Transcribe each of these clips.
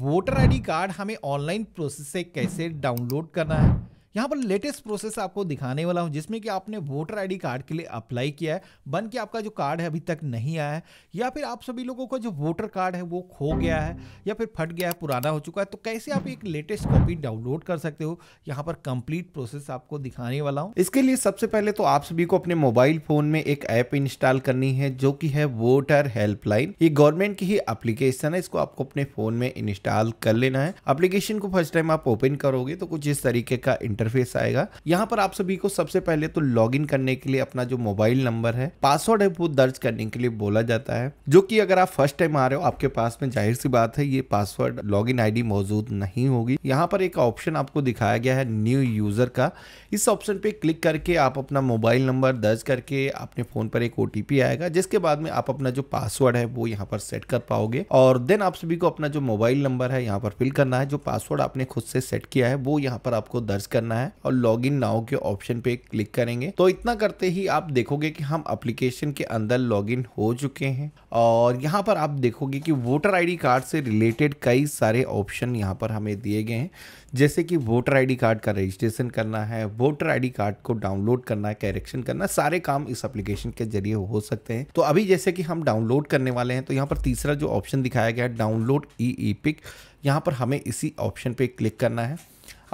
voter ID card हमें online process से कैसे डाउनलोड करना है यहाँ पर लेटेस्ट प्रोसेस आपको दिखाने वाला हूँ जिसमें कि आपने वोटर आईडी कार्ड के लिए अप्लाई किया है बन के आपका जो कार्ड है अभी तक नहीं आया है या फिर आप सभी लोगों का जो वोटर कार्ड है वो खो गया है या फिर फट गया है पुराना हो चुका है तो कैसे आप एक लेटेस्ट कॉपी डाउनलोड कर सकते हो यहाँ पर कंप्लीट प्रोसेस आपको दिखाने वाला हूँ इसके लिए सबसे पहले तो आप सभी को अपने मोबाइल फोन में एक ऐप इंस्टॉल करनी है जो की है वोटर हेल्पलाइन ये गवर्नमेंट की ही अप्लीकेशन है इसको आपको अपने फोन में इंस्टॉल कर लेना है अप्लीकेशन को फर्स्ट टाइम आप ओपन करोगे तो कुछ इस तरीके का इंटर इंटरफेस आएगा यहाँ पर आप सभी को सबसे पहले तो लॉग करने के लिए अपना जो मोबाइल नंबर है पासवर्ड है वो दर्ज करने के लिए बोला जाता है जो कि अगर आप फर्स्ट टाइम आ रहे हो आपके पास में जाहिर सी बात है ये पासवर्ड लॉग इन मौजूद नहीं होगी यहाँ पर एक ऑप्शन आपको दिखाया गया है न्यू यूजर का इस ऑप्शन पे क्लिक करके आप अपना मोबाइल नंबर दर्ज करके अपने फोन पर एक ओ आएगा जिसके बाद में आप अपना जो पासवर्ड है वो यहाँ पर सेट कर पाओगे और देन आप सभी को अपना जो मोबाइल नंबर है यहाँ पर फिल करना है जो पासवर्ड आपने खुद से सेट किया है वो यहाँ पर आपको दर्ज करना करना है और लॉग इन नाउ के ऑप्शन पे क्लिक करेंगे तो इतना करते ही आप देखोगे कि हम अप्लीकेशन के अंदर लॉग इन हो चुके हैं और यहाँ पर आप देखोगे कि वोटर आईडी कार्ड से रिलेटेड कई सारे ऑप्शन यहाँ पर हमें दिए गए हैं जैसे कि वोटर आईडी कार्ड का रजिस्ट्रेशन करना है वोटर आईडी कार्ड को डाउनलोड करना है कैरेक्शन करना सारे काम इस एप्लीकेशन के जरिए हो सकते हैं तो अभी जैसे कि हम डाउनलोड करने वाले हैं तो यहाँ पर तीसरा जो ऑप्शन दिखाया गया है डाउनलोड ई ई पिक यहाँ पर हमें इसी ऑप्शन पर क्लिक करना है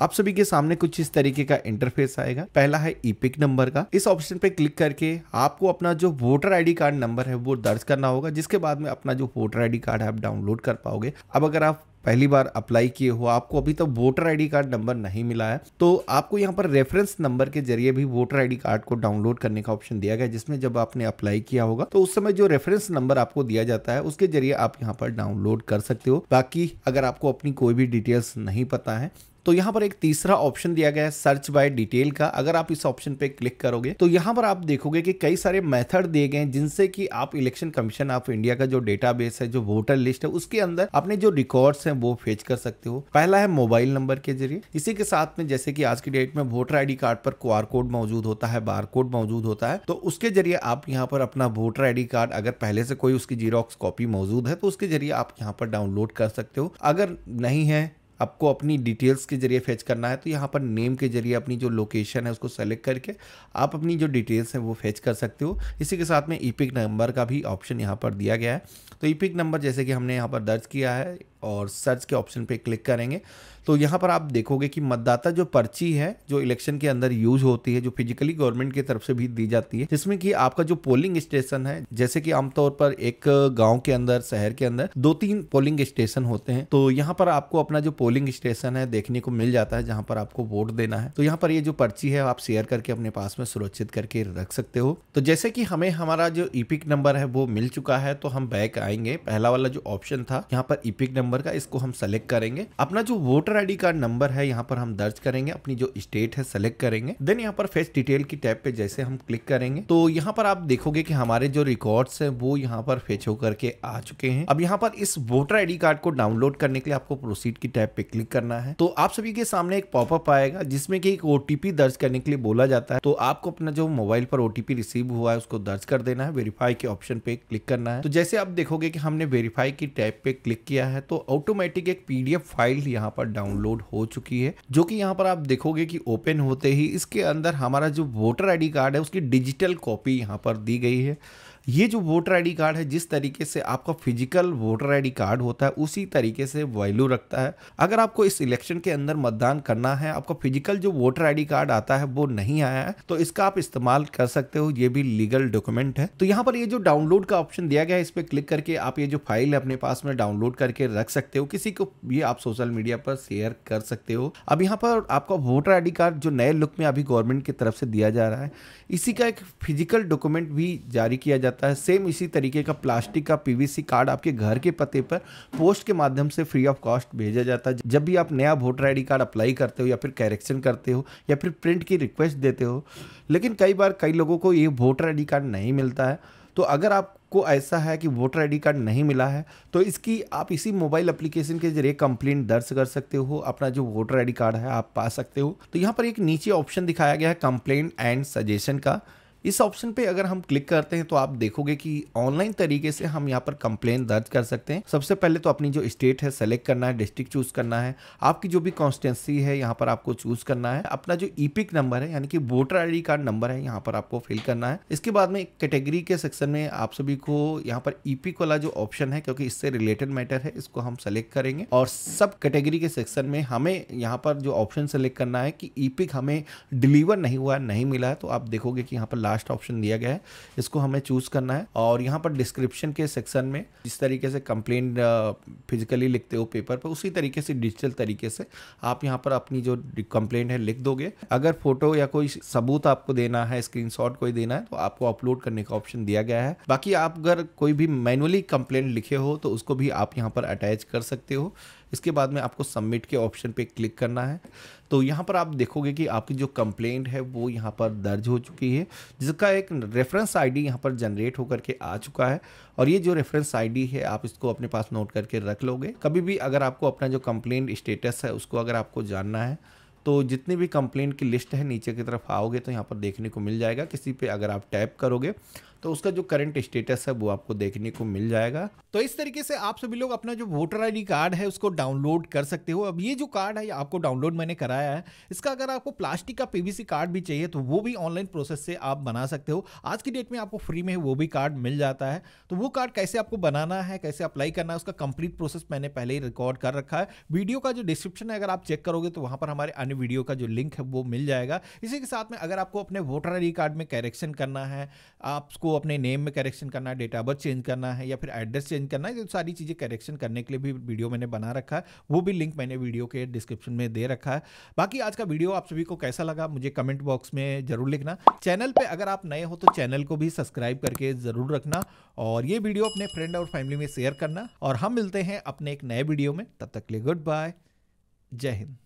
आप सभी के सामने कुछ इस तरीके का इंटरफेस आएगा पहला है ईपिक e नंबर का इस ऑप्शन पे क्लिक करके आपको अपना जो वोटर आईडी कार्ड नंबर है वो दर्ज करना होगा जिसके बाद में अपना जो वोटर आईडी कार्ड है आप डाउनलोड कर पाओगे अब अगर आप पहली बार अप्लाई किए हो आपको अभी तक तो वोटर आईडी कार्ड नंबर नहीं मिला है तो आपको यहाँ पर रेफरेंस नंबर के जरिए भी वोटर आईडी कार्ड को डाउनलोड करने का ऑप्शन दिया गया जिसमें जब आपने अप्लाई किया होगा तो उस समय जो रेफरेंस नंबर आपको दिया जाता है उसके जरिए आप यहाँ पर डाउनलोड कर सकते हो बाकी अगर आपको अपनी कोई भी डिटेल्स नहीं पता है तो यहाँ पर एक तीसरा ऑप्शन दिया गया है सर्च बाय डिटेल का अगर आप इस ऑप्शन पे क्लिक करोगे तो यहाँ पर आप देखोगे कि कई सारे मेथड दिए गए हैं जिनसे कि आप इलेक्शन कमीशन ऑफ इंडिया का जो डेटाबेस है जो वोटर लिस्ट है उसके अंदर अपने जो रिकॉर्ड्स हैं वो फेच कर सकते हो पहला है मोबाइल नंबर के जरिए इसी के साथ में जैसे कि आज की डेट में वोटर आईडी कार्ड पर क्यूआर कोड मौजूद होता है बार कोड मौजूद होता है तो उसके जरिए आप यहाँ पर अपना वोटर आईडी कार्ड अगर पहले से कोई उसकी जीरोक्स कॉपी मौजूद है तो उसके जरिए आप यहाँ पर डाउनलोड कर सकते हो अगर नहीं है आपको अपनी डिटेल्स के ज़रिए फेच करना है तो यहाँ पर नेम के ज़रिए अपनी जो लोकेशन है उसको सेलेक्ट करके आप अपनी जो डिटेल्स हैं वो फेच कर सकते हो इसी के साथ में ई पिक नंबर का भी ऑप्शन यहाँ पर दिया गया है तो ई पिक नंबर जैसे कि हमने यहाँ पर दर्ज किया है और सर्च के ऑप्शन पे क्लिक करेंगे तो यहाँ पर आप देखोगे कि मतदाता जो पर्ची है जो इलेक्शन के अंदर यूज होती है जो फिजिकली गवर्नमेंट की तरफ से भी दी जाती है जिसमें कि आपका जो पोलिंग स्टेशन है जैसे कि आमतौर पर एक गांव के अंदर शहर के अंदर दो तीन पोलिंग स्टेशन होते हैं तो यहाँ पर आपको अपना जो पोलिंग स्टेशन है देखने को मिल जाता है जहाँ पर आपको वोट देना है तो यहाँ पर ये जो पर्ची है आप शेयर करके अपने पास में सुरक्षित करके रख सकते हो तो जैसे कि हमें हमारा जो ईपिक नंबर है वो मिल चुका है तो हम बैक आएंगे पहला वाला जो ऑप्शन था यहाँ पर ईपिक नंबर नंबर का इसको हम सेलेक्ट करेंगे अपना जो वोटर आईडी कार्ड नंबर है यहाँ पर हम दर्ज करेंगे अपनी जो स्टेट है सेलेक्ट करेंगे देन यहाँ पर फेस डिटेल की टैब पे जैसे हम क्लिक करेंगे तो यहाँ पर आप देखोगे की हमारे जो रिकॉर्ड्स है वो यहाँ पर फेच होकर के आ चुके हैं अब यहाँ पर इस वोटर आईडी कार्ड को डाउनलोड करने के लिए आपको प्रोसीड की टैब पे क्लिक करना है तो आप सभी के सामने एक पॉपअप आएगा जिसमें की एक ओटीपी दर्ज करने के लिए बोला जाता है तो आपको अपना जो मोबाइल पर ओटीपी रिसीव हुआ है उसको दर्ज कर देना है वेरीफाई के ऑप्शन पे क्लिक करना है तो जैसे आप देखोगे कि हमने वेरीफाई की टैब पे क्लिक किया है तो ऑटोमेटिक एक पीडीएफ फाइल यहाँ पर डाउनलोड हो चुकी है जो कि यहाँ पर आप देखोगे कि ओपन होते ही इसके अंदर हमारा जो वोटर आईडी कार्ड है उसकी डिजिटल कॉपी यहाँ पर दी गई है ये जो वोटर आईडी कार्ड है जिस तरीके से आपका फिजिकल वोटर आईडी कार्ड होता है उसी तरीके से वैल्यू रखता है अगर आपको इस इलेक्शन के अंदर मतदान करना है आपका फिजिकल जो वोटर आईडी कार्ड आता है वो नहीं आया है तो इसका आप इस्तेमाल कर सकते हो ये भी लीगल डॉक्यूमेंट है तो यहाँ पर ये जो डाउनलोड का ऑप्शन दिया गया है इस पर क्लिक करके आप ये जो फाइल है अपने पास में डाउनलोड करके रख सकते हो किसी को ये आप सोशल मीडिया पर शेयर कर सकते हो अब यहाँ पर आपका वोटर आई कार्ड जो नए लुक में अभी गवर्नमेंट की तरफ से दिया जा रहा है इसी का एक फिजिकल डॉक्यूमेंट भी जारी किया जाता जाता है सेम इसी तरीके का प्लास्टिक का पीवीसी कार्ड आपके घर के पते पर पोस्ट के माध्यम से फ्री ऑफ कॉस्ट भेजा जाता है जब भी आप नया वोटर आई कार्ड अप्लाई करते हो या फिर करेक्शन करते हो या फिर प्रिंट की रिक्वेस्ट देते हो लेकिन कई बार कई लोगों को ये वोटर आई कार्ड नहीं मिलता है तो अगर आप आपको ऐसा है कि वोटर आईडी कार्ड नहीं मिला है तो इसकी आप इसी मोबाइल एप्लीकेशन के जरिए कंप्लेन दर्ज कर सकते हो अपना जो वोटर आईडी कार्ड है आप पा सकते हो तो यहाँ पर एक नीचे ऑप्शन दिखाया गया है कंप्लेन एंड सजेशन का इस ऑप्शन पे अगर हम क्लिक करते हैं तो आप देखोगे कि ऑनलाइन तरीके से हम यहाँ पर कंप्लेन दर्ज कर सकते हैं सबसे पहले तो अपनी जो स्टेट है सेलेक्ट करना है डिस्ट्रिक्ट चूज करना है आपकी जो भी कॉन्स्टिटेंसी है यहाँ पर आपको चूज करना है अपना जो ईपिक नंबर है यानी कि वोटर आई कार्ड नंबर है यहाँ पर आपको फिल करना है इसके बाद में कैटेगरी के सेक्शन में आप सभी को यहाँ पर ईपिक वाला जो ऑप्शन है क्योंकि इससे रिलेटेड मैटर है इसको हम सेलेक्ट करेंगे और सब कैटेगरी के सेक्शन में हमें यहाँ पर जो ऑप्शन सेलेक्ट करना है कि ईपिक हमें डिलीवर नहीं हुआ नहीं मिला है तो आप देखोगे कि यहाँ पर लास्ट ऑप्शन दिया गया है इसको हमें चूज़ करना है और यहाँ पर डिस्क्रिप्शन के सेक्शन में जिस तरीके से कंप्लेन फिजिकली लिखते हो पेपर पर उसी तरीके से डिजिटल तरीके से आप यहाँ पर अपनी जो कंप्लेंट है लिख दोगे अगर फोटो या कोई सबूत आपको देना है स्क्रीन कोई देना है तो आपको अपलोड करने का ऑप्शन दिया गया है बाकी आप अगर कोई भी मैनुअली कंप्लेंट लिखे हो तो उसको भी आप यहाँ पर अटैच कर सकते हो इसके बाद में आपको सबमिट के ऑप्शन पे क्लिक करना है तो यहाँ पर आप देखोगे कि आपकी जो कंप्लेंट है वो यहाँ पर दर्ज हो चुकी है जिसका एक रेफरेंस आईडी यहाँ पर जनरेट होकर के आ चुका है और ये जो रेफरेंस आईडी है आप इसको अपने पास नोट करके रख लोगे कभी भी अगर आपको अपना जो कंप्लेंट स्टेटस है उसको अगर आपको जानना है तो जितनी भी कंप्लेंट की लिस्ट है नीचे की तरफ आओगे तो यहाँ पर देखने को मिल जाएगा किसी पे अगर आप टैप करोगे तो उसका जो करंट स्टेटस है वो आपको देखने को मिल जाएगा तो इस तरीके से आप सभी लोग अपना जो वोटर आई कार्ड है उसको डाउनलोड कर सकते हो अब ये जो कार्ड है आपको डाउनलोड मैंने कराया है इसका अगर आपको प्लास्टिक का पीवीसी कार्ड भी चाहिए तो वो भी ऑनलाइन प्रोसेस से आप बना सकते हो आज की डेट में आपको फ्री में वो भी कार्ड मिल जाता है तो वो कार्ड कैसे आपको बनाना है कैसे अप्लाई करना है उसका कंप्लीट प्रोसेस मैंने पहले ही रिकॉर्ड कर रखा है वीडियो का जो डिस्क्रिप्शन है अगर आप चेक करोगे तो वहां पर हमारे अन्य वीडियो का जो लिंक है वो मिल जाएगा इसी के साथ में अगर आपको अपने वोटर आई कार्ड में करेक्शन करना है आपको अपने नेम में करेक्शन करना है डेट ऑफ बर्थ चेंज करना है या फिर एड्रेस चेंज करना है सारी चीज़ें करेक्शन करने के लिए भी वीडियो मैंने बना रखा है वो भी लिंक मैंने वीडियो के डिस्क्रिप्शन में दे रखा है बाकी आज का वीडियो आप सभी को कैसा लगा मुझे कमेंट बॉक्स में ज़रूर लिखना चैनल पर अगर आप नए हो तो चैनल को भी सब्सक्राइब करके ज़रूर रखना और ये वीडियो अपने फ्रेंड और फैमिली में शेयर करना और हम मिलते हैं अपने एक नए वीडियो में तब तक लिए गुड बाय जय हिंद